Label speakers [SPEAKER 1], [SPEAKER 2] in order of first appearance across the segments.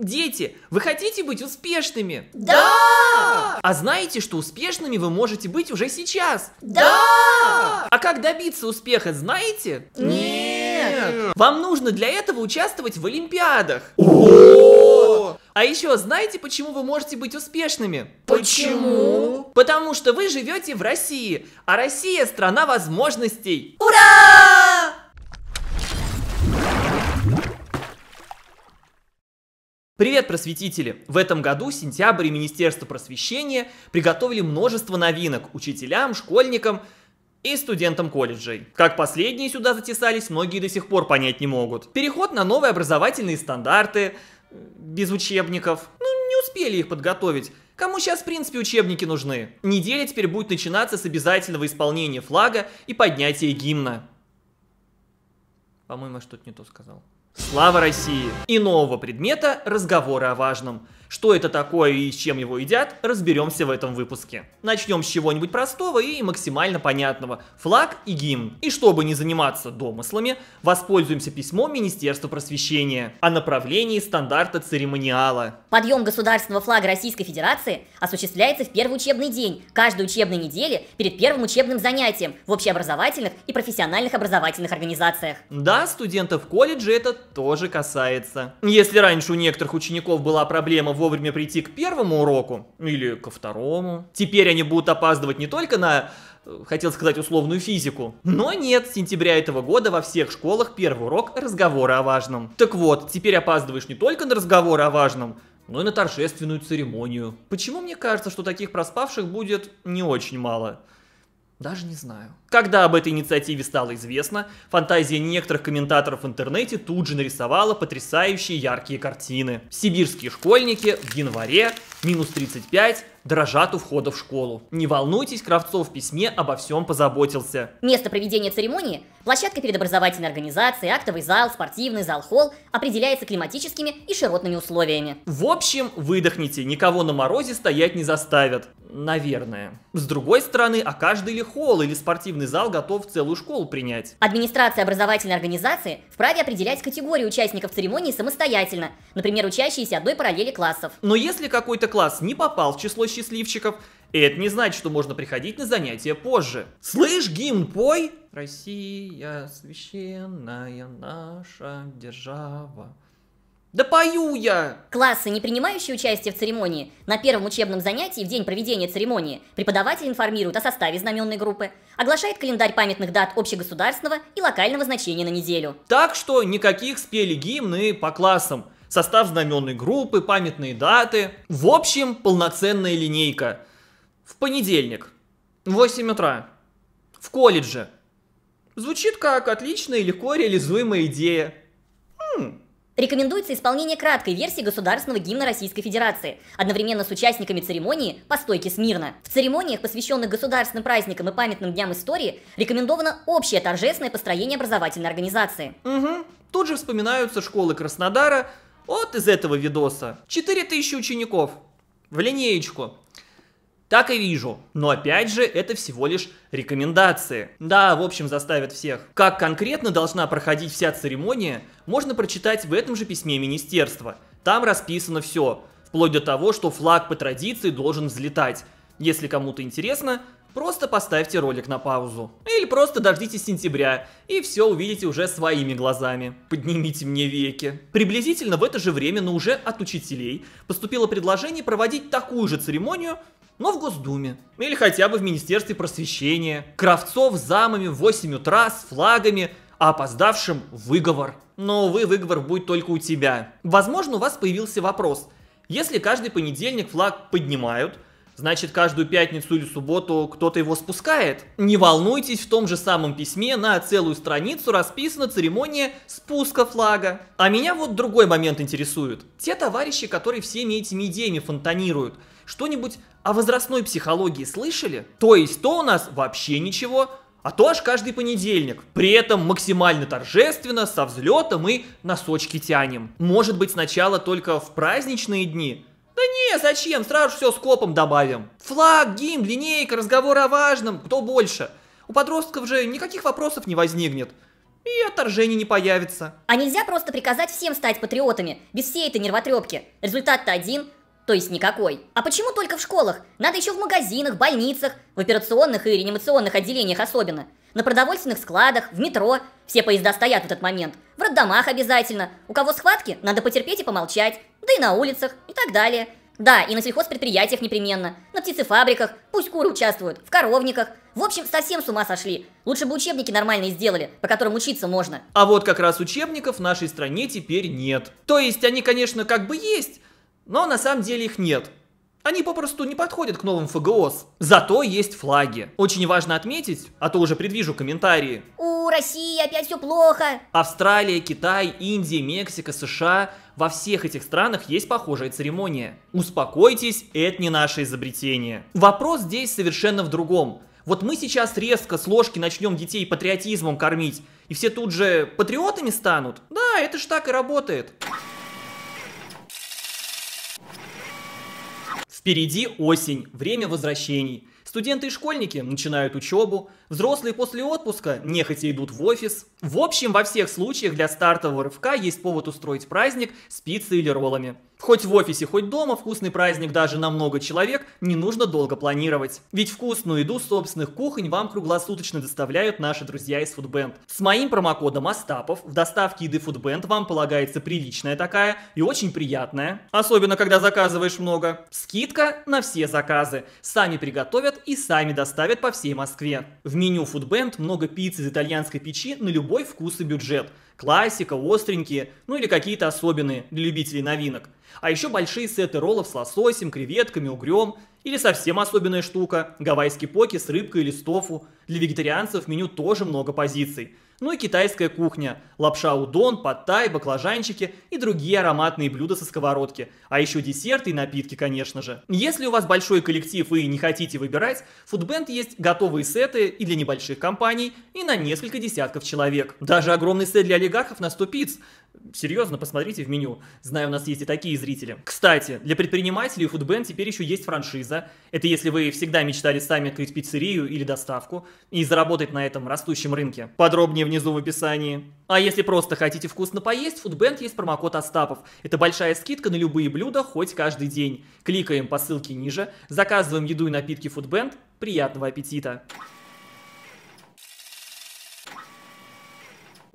[SPEAKER 1] Дети, вы хотите быть успешными? Да! А знаете, что успешными вы можете быть уже сейчас? Да! А как добиться успеха, знаете? Нет! Вам нужно для этого участвовать в Олимпиадах. О! А еще знаете, почему вы можете быть успешными? Почему? Потому что вы живете в России, а Россия страна возможностей. Ура! Привет, просветители! В этом году сентябрь и Министерство просвещения приготовили множество новинок учителям, школьникам и студентам колледжей. Как последние сюда затесались, многие до сих пор понять не могут. Переход на новые образовательные стандарты, э, без учебников. Ну, не успели их подготовить. Кому сейчас, в принципе, учебники нужны? Неделя теперь будет начинаться с обязательного исполнения флага и поднятия гимна. По-моему, что-то не то сказал. Слава России! И нового предмета разговора о важном – что это такое и с чем его едят, разберемся в этом выпуске. Начнем с чего-нибудь простого и максимально понятного. Флаг и гимн. И чтобы не заниматься домыслами, воспользуемся письмом Министерства просвещения о направлении стандарта церемониала.
[SPEAKER 2] Подъем государственного флага Российской Федерации осуществляется в первый учебный день каждой учебной недели перед первым учебным занятием в общеобразовательных и профессиональных образовательных организациях.
[SPEAKER 1] Да, студентов колледжа это тоже касается. Если раньше у некоторых учеников была проблема в вовремя прийти к первому уроку или ко второму. Теперь они будут опаздывать не только на э, хотел сказать условную физику. Но нет, с сентября этого года во всех школах первый урок разговора о важном. Так вот, теперь опаздываешь не только на разговоры о важном, но и на торжественную церемонию. Почему мне кажется, что таких проспавших будет не очень мало? Даже не знаю. Когда об этой инициативе стало известно, фантазия некоторых комментаторов в интернете тут же нарисовала потрясающие яркие картины. Сибирские школьники в январе минус 35, дрожат у входа в школу. Не волнуйтесь, Кравцов в письме обо всем позаботился.
[SPEAKER 2] Место проведения церемонии, площадка перед образовательной организацией, актовый зал, спортивный зал, холл определяется климатическими и широтными условиями.
[SPEAKER 1] В общем, выдохните, никого на морозе стоять не заставят. Наверное. С другой стороны, а каждый ли холл или спортивный зал готов целую школу принять?
[SPEAKER 2] Администрация образовательной организации вправе определять категории участников церемонии самостоятельно, например, учащиеся одной параллели классов.
[SPEAKER 1] Но если какой-то класс не попал в число счастливчиков, и это не значит, что можно приходить на занятия позже.
[SPEAKER 2] Слышь, гимн пой! Россия,
[SPEAKER 1] священная наша держава.
[SPEAKER 2] Да пою я! Классы, не принимающие участие в церемонии, на первом учебном занятии в день проведения церемонии преподаватель информирует о составе знаменной группы, оглашает календарь памятных дат общегосударственного и локального значения на неделю.
[SPEAKER 1] Так что никаких спели гимны по классам состав знаменной группы, памятные даты. В общем, полноценная линейка. В понедельник, 8 утра, в колледже. Звучит как отличная и легко реализуемая идея. Хм.
[SPEAKER 2] Рекомендуется исполнение краткой версии государственного гимна Российской Федерации, одновременно с участниками церемонии по стойке смирно. В церемониях, посвященных государственным праздникам и памятным дням истории, рекомендовано общее торжественное построение образовательной организации.
[SPEAKER 1] Угу. Тут же вспоминаются школы Краснодара, вот из этого видоса. 4000 учеников в линеечку. Так и вижу. Но опять же, это всего лишь рекомендации. Да, в общем, заставят всех. Как конкретно должна проходить вся церемония, можно прочитать в этом же письме министерства. Там расписано все, вплоть до того, что флаг по традиции должен взлетать. Если кому-то интересно, Просто поставьте ролик на паузу. Или просто дождитесь сентября, и все увидите уже своими глазами. Поднимите мне веки. Приблизительно в это же время, но уже от учителей, поступило предложение проводить такую же церемонию, но в Госдуме. Или хотя бы в Министерстве просвещения. Кравцов с замами в 8 утра с флагами, а опоздавшим выговор. Но, увы, выговор будет только у тебя. Возможно, у вас появился вопрос. Если каждый понедельник флаг поднимают, Значит, каждую пятницу или субботу кто-то его спускает. Не волнуйтесь, в том же самом письме на целую страницу расписана церемония спуска флага. А меня вот другой момент интересует. Те товарищи, которые всеми этими идеями фонтанируют, что-нибудь о возрастной психологии слышали? То есть то у нас вообще ничего, а то аж каждый понедельник. При этом максимально торжественно, со взлетом и носочки тянем. Может быть сначала только в праздничные дни – не, зачем, сразу все скопом добавим. Флаг, гимн, линейка, разговор о важном, кто больше. У подростков же никаких вопросов не возникнет. И
[SPEAKER 2] отторжений не появится. А нельзя просто приказать всем стать патриотами, без всей этой нервотрепки. Результат-то один, то есть никакой. А почему только в школах? Надо еще в магазинах, больницах, в операционных и реанимационных отделениях особенно. На продовольственных складах, в метро. Все поезда стоят в этот момент. В роддомах обязательно. У кого схватки, надо потерпеть и помолчать. Да и на улицах, и так далее. Да, и на сельхозпредприятиях непременно. На птицефабриках, пусть куры участвуют, в коровниках. В общем, совсем с ума сошли. Лучше бы учебники нормальные сделали, по которым учиться можно.
[SPEAKER 1] А вот как раз учебников в нашей стране теперь нет. То есть они, конечно, как бы есть, но на самом деле их нет. Они попросту не подходят к новым ФГОС. Зато есть флаги. Очень важно отметить, а то уже предвижу комментарии.
[SPEAKER 2] У России опять все плохо.
[SPEAKER 1] Австралия, Китай, Индия, Мексика, США. Во всех этих странах есть похожая церемония. Успокойтесь, это не наше изобретение. Вопрос здесь совершенно в другом. Вот мы сейчас резко с ложки начнем детей патриотизмом кормить, и все тут же патриотами станут? Да, это ж так и работает. Впереди осень, время возвращений. Студенты и школьники начинают учебу, Взрослые после отпуска нехотя идут в офис. В общем, во всех случаях для стартового рывка есть повод устроить праздник с пиццей или роллами. Хоть в офисе, хоть дома вкусный праздник даже на много человек не нужно долго планировать. Ведь вкусную еду собственных кухонь вам круглосуточно доставляют наши друзья из Foodband. С моим промокодом Остапов в доставке еды Foodband вам полагается приличная такая и очень приятная. Особенно, когда заказываешь много. Скидка на все заказы. Сами приготовят и сами доставят по всей Москве. В в меню Foodband много пицц из итальянской печи на любой вкус и бюджет. Классика, остренькие, ну или какие-то особенные для любителей новинок. А еще большие сеты роллов с лососем, креветками, угрем. Или совсем особенная штука – гавайские поки с рыбкой или с Для вегетарианцев в меню тоже много позиций. Ну и китайская кухня. Лапша удон, подтай, баклажанчики и другие ароматные блюда со сковородки. А еще десерты и напитки, конечно же. Если у вас большой коллектив и не хотите выбирать, Foodband есть готовые сеты и для небольших компаний, и на несколько десятков человек. Даже огромный сет для олигархов на 100 пиц. Серьезно, посмотрите в меню. Знаю, у нас есть и такие зрители. Кстати, для предпринимателей Foodband теперь еще есть франшиза. Это если вы всегда мечтали сами открыть пиццерию или доставку и заработать на этом растущем рынке. Подробнее внизу в описании. А если просто хотите вкусно поесть, в есть промокод Остапов. Это большая скидка на любые блюда хоть каждый день. Кликаем по ссылке ниже, заказываем еду и напитки Foodband. Приятного аппетита!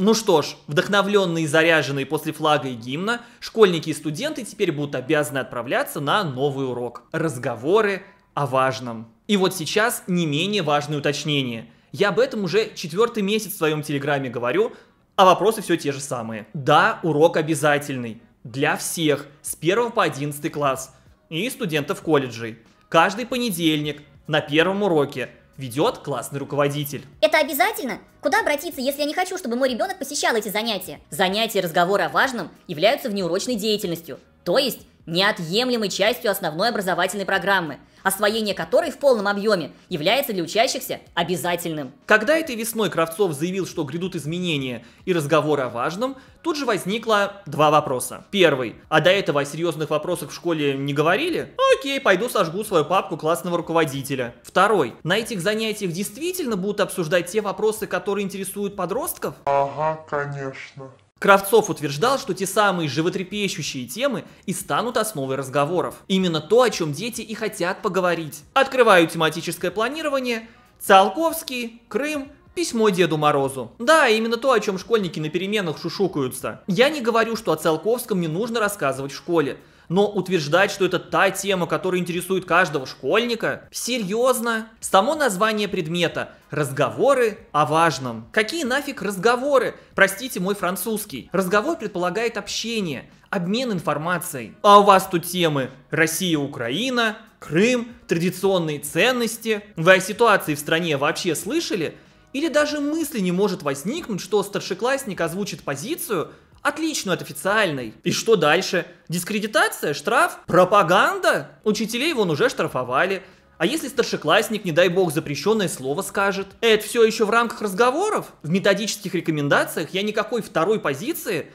[SPEAKER 1] Ну что ж, вдохновленные и заряженные после флага и гимна, школьники и студенты теперь будут обязаны отправляться на новый урок. Разговоры о важном. И вот сейчас не менее важное уточнение. Я об этом уже четвертый месяц в своем телеграме говорю, а вопросы все те же самые. Да, урок обязательный. Для всех. С 1 по 11 класс. И студентов колледжей. Каждый понедельник на первом уроке ведет классный руководитель.
[SPEAKER 2] Это обязательно? Куда обратиться, если я не хочу, чтобы мой ребенок посещал эти занятия? Занятия разговора о важном являются внеурочной деятельностью, то есть неотъемлемой частью основной образовательной программы освоение которой в полном объеме является для учащихся обязательным.
[SPEAKER 1] Когда этой весной Кравцов заявил, что грядут изменения и разговоры о важном, тут же возникло два вопроса. Первый. А до этого о серьезных вопросах в школе не говорили? Окей, пойду сожгу свою папку классного руководителя. Второй. На этих занятиях действительно будут обсуждать те вопросы, которые интересуют подростков? Ага, конечно. Кравцов утверждал, что те самые животрепещущие темы и станут основой разговоров. Именно то, о чем дети и хотят поговорить. Открываю тематическое планирование. Циолковский, Крым, письмо Деду Морозу. Да, именно то, о чем школьники на переменах шушукаются. Я не говорю, что о Циолковском не нужно рассказывать в школе. Но утверждать, что это та тема, которая интересует каждого школьника? Серьезно? Само название предмета – разговоры о важном. Какие нафиг разговоры? Простите мой французский. Разговор предполагает общение, обмен информацией. А у вас тут темы «Россия-Украина», «Крым», «Традиционные ценности». Вы о ситуации в стране вообще слышали? Или даже мысли не может возникнуть, что старшеклассник озвучит позицию – Отлично от официальной. И что дальше? Дискредитация? Штраф? Пропаганда? Учителей вон уже штрафовали. А если старшеклассник, не дай бог, запрещенное слово скажет? Это все еще в рамках разговоров? В методических рекомендациях я никакой второй позиции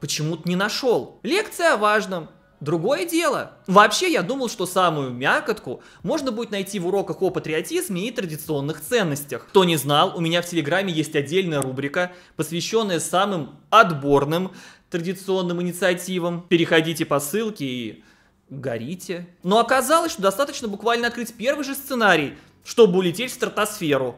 [SPEAKER 1] почему-то не нашел. Лекция о важном. Другое дело, вообще я думал, что самую мякотку можно будет найти в уроках о патриотизме и традиционных ценностях. Кто не знал, у меня в Телеграме есть отдельная рубрика, посвященная самым отборным традиционным инициативам. Переходите по ссылке и горите. Но оказалось, что достаточно буквально открыть первый же сценарий, чтобы улететь в стратосферу.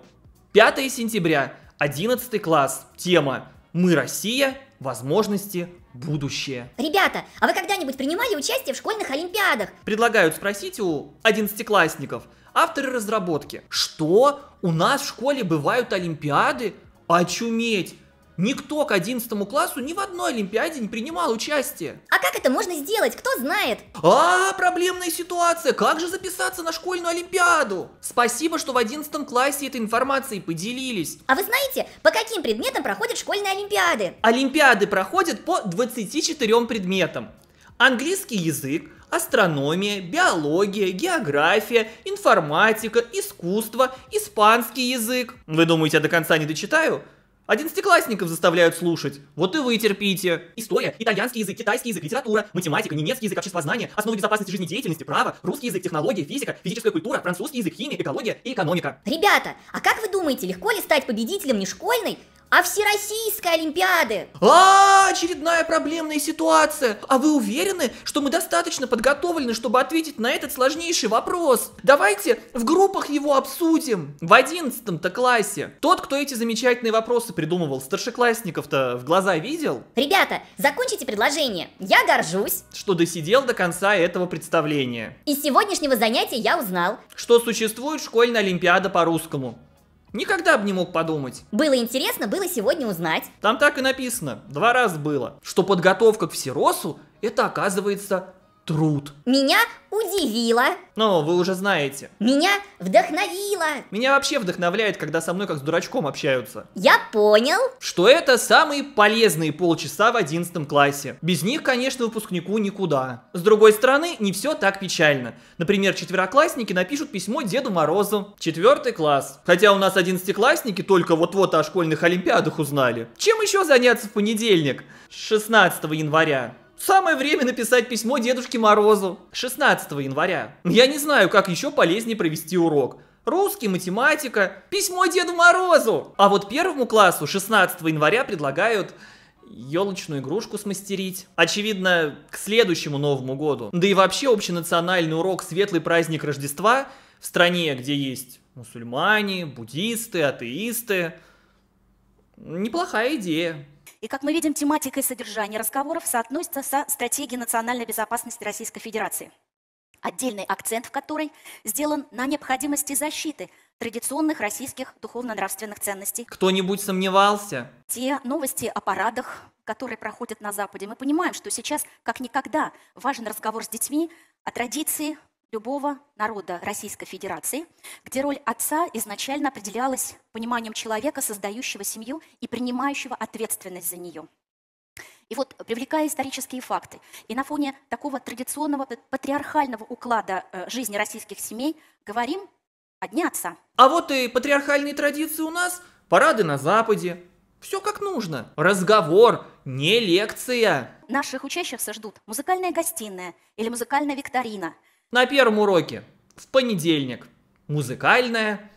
[SPEAKER 1] 5 сентября, 11 класс, тема «Мы Россия, возможности, будущее.
[SPEAKER 2] Ребята, а вы когда-нибудь принимали участие в школьных олимпиадах?
[SPEAKER 1] Предлагают спросить у одиннадцатиклассников, авторы разработки. Что? У нас в школе бывают олимпиады? Очуметь! Никто к 11 классу ни в одной Олимпиаде не принимал участие. А как это можно сделать? Кто знает? А, проблемная ситуация. Как же записаться на школьную Олимпиаду? Спасибо, что в 11 классе этой информацией поделились.
[SPEAKER 2] А вы знаете, по каким предметам проходят школьные
[SPEAKER 1] Олимпиады? Олимпиады проходят по 24 предметам. Английский язык, астрономия, биология, география, информатика, искусство, испанский язык. Вы думаете, я до конца не дочитаю? Одиннадцатиклассников заставляют слушать. Вот и вы терпите. История, итальянский язык, китайский язык, литература, математика, немецкий язык, обществознание,
[SPEAKER 2] основы безопасности жизнедеятельности, право, русский язык, технологии, физика, физическая культура, французский язык, химия, экология и экономика. Ребята, а как вы думаете, легко ли стать победителем не школьной, а Всероссийской Олимпиады. А, очередная проблемная ситуация. А вы уверены, что мы достаточно
[SPEAKER 1] подготовлены, чтобы ответить на этот сложнейший вопрос? Давайте в группах его обсудим. В одиннадцатом-то классе. Тот, кто эти замечательные вопросы придумывал, старшеклассников-то в глаза видел? Ребята, закончите предложение. Я горжусь. Что досидел до конца этого представления.
[SPEAKER 2] Из сегодняшнего занятия я узнал.
[SPEAKER 1] Что существует школьная Олимпиада по-русскому. Никогда бы не мог подумать. Было интересно, было сегодня узнать. Там так и написано, два раза было, что подготовка к Всеросу – это, оказывается, труд. Меня удивило. Ну, вы уже знаете. Меня
[SPEAKER 2] вдохновило.
[SPEAKER 1] Меня вообще вдохновляет, когда со мной как с дурачком общаются.
[SPEAKER 2] Я понял.
[SPEAKER 1] Что это самые полезные полчаса в одиннадцатом классе. Без них, конечно, выпускнику никуда. С другой стороны, не все так печально. Например, четвероклассники напишут письмо Деду Морозу. Четвертый класс. Хотя у нас одиннадцатиклассники только вот-вот о школьных олимпиадах узнали. Чем еще заняться в понедельник, 16 января? Самое время написать письмо Дедушке Морозу. 16 января. Я не знаю, как еще полезнее провести урок. Русский, математика, письмо Деду Морозу. А вот первому классу 16 января предлагают елочную игрушку смастерить. Очевидно, к следующему Новому году. Да и вообще общенациональный урок «Светлый праздник Рождества» в стране, где есть мусульмане, буддисты, атеисты. Неплохая идея.
[SPEAKER 3] И, как мы видим, тематика и содержание разговоров соотносятся со стратегией национальной безопасности Российской Федерации, отдельный акцент в которой сделан на необходимости защиты традиционных российских духовно-нравственных ценностей.
[SPEAKER 1] Кто-нибудь сомневался?
[SPEAKER 3] Те новости о парадах, которые проходят на Западе, мы понимаем, что сейчас как никогда важен разговор с детьми о традиции, любого народа Российской Федерации, где роль отца изначально определялась пониманием человека, создающего семью и принимающего ответственность за нее. И вот, привлекая исторические факты, и на фоне такого традиционного патриархального уклада э, жизни российских семей говорим о Дне Отца.
[SPEAKER 1] А вот и патриархальные традиции у нас, парады на Западе, все как нужно. Разговор, не лекция.
[SPEAKER 3] Наших учащихся ждут музыкальная гостиная или музыкальная викторина –
[SPEAKER 1] на первом уроке в понедельник музыкальная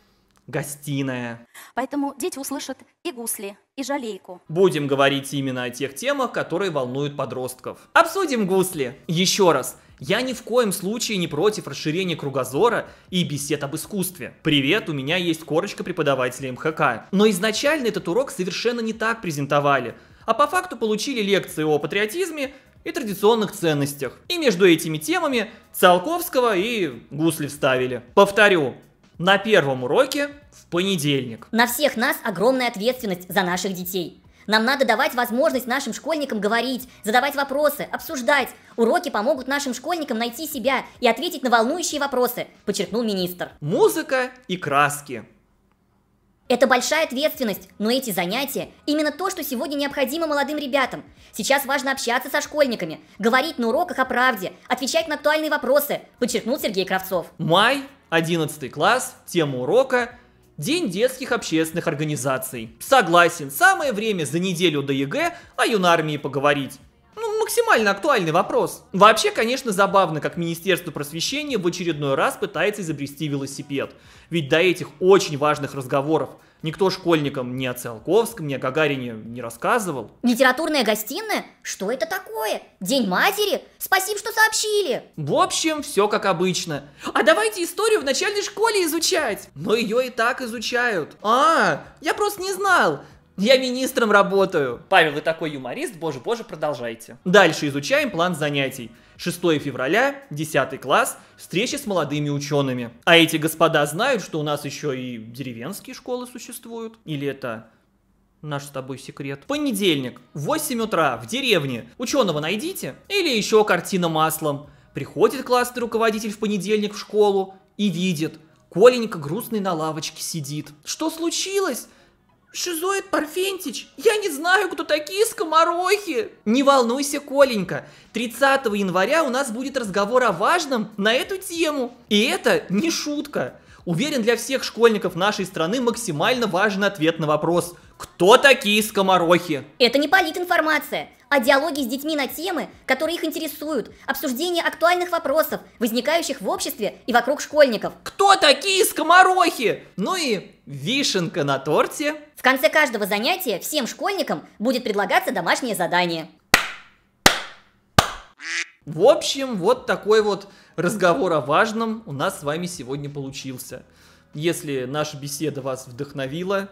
[SPEAKER 1] гостиная.
[SPEAKER 3] Поэтому дети услышат и гусли, и жалейку.
[SPEAKER 1] Будем говорить именно о тех темах, которые волнуют подростков. Обсудим гусли. Еще раз, я ни в коем случае не против расширения кругозора и бесед об искусстве. Привет, у меня есть корочка преподавателя МХК. Но изначально этот урок совершенно не так презентовали, а по факту получили лекции о патриотизме, и традиционных ценностях. И между этими темами Циолковского и Гусли вставили. Повторю, на первом уроке в понедельник.
[SPEAKER 2] На всех нас огромная ответственность за наших детей. Нам надо давать возможность нашим школьникам говорить, задавать вопросы, обсуждать. Уроки помогут нашим школьникам найти себя и ответить на волнующие вопросы, подчеркнул министр. Музыка
[SPEAKER 1] и краски.
[SPEAKER 2] Это большая ответственность, но эти занятия – именно то, что сегодня необходимо молодым ребятам. Сейчас важно общаться со школьниками, говорить на уроках о правде, отвечать на актуальные вопросы, подчеркнул Сергей Кравцов.
[SPEAKER 1] Май, 11 класс, тема урока – День детских общественных организаций. Согласен, самое время за неделю до ЕГЭ о юнармии поговорить максимально актуальный вопрос. Вообще, конечно, забавно, как Министерство просвещения в очередной раз пытается изобрести велосипед. Ведь до этих очень важных разговоров никто школьникам ни о Циолковском, ни о Гагарине не рассказывал.
[SPEAKER 2] Литературная гостиная? Что это такое? День матери? Спасибо, что сообщили.
[SPEAKER 1] В общем, все как обычно. А давайте историю в начальной школе изучать. Но ее и так изучают. А, я просто не знал. Я министром работаю. Павел, вы такой юморист, боже, боже, продолжайте. Дальше изучаем план занятий. 6 февраля, 10 класс, встреча с молодыми учеными. А эти господа знают, что у нас еще и деревенские школы существуют? Или это наш с тобой секрет. Понедельник, 8 утра, в деревне. Ученого найдите? Или еще картина маслом. Приходит классный руководитель в понедельник в школу и видит. Коленька грустный на лавочке сидит. Что случилось? Шизоид Парфентич, я не знаю, кто такие скоморохи. Не волнуйся, Коленька. 30 января у нас будет разговор о важном на эту тему. И это не шутка. Уверен, для всех школьников нашей страны максимально важен ответ на вопрос, кто такие скоморохи?
[SPEAKER 2] Это не политинформация а диалоги с детьми на темы, которые их интересуют, обсуждение актуальных вопросов, возникающих в обществе и вокруг школьников. Кто такие скоморохи? Ну и вишенка на торте. В конце каждого занятия всем школьникам будет предлагаться домашнее задание.
[SPEAKER 1] В общем, вот такой вот разговор о важном у нас с вами сегодня получился. Если наша беседа вас вдохновила,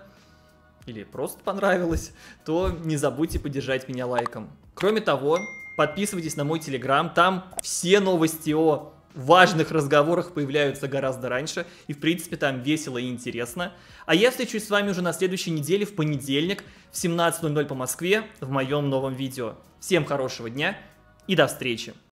[SPEAKER 1] или просто понравилось, то не забудьте поддержать меня лайком. Кроме того, подписывайтесь на мой телеграм, там все новости о важных разговорах появляются гораздо раньше, и в принципе там весело и интересно. А я встречусь с вами уже на следующей неделе в понедельник в 17.00 по Москве в моем новом видео. Всем хорошего дня и до встречи!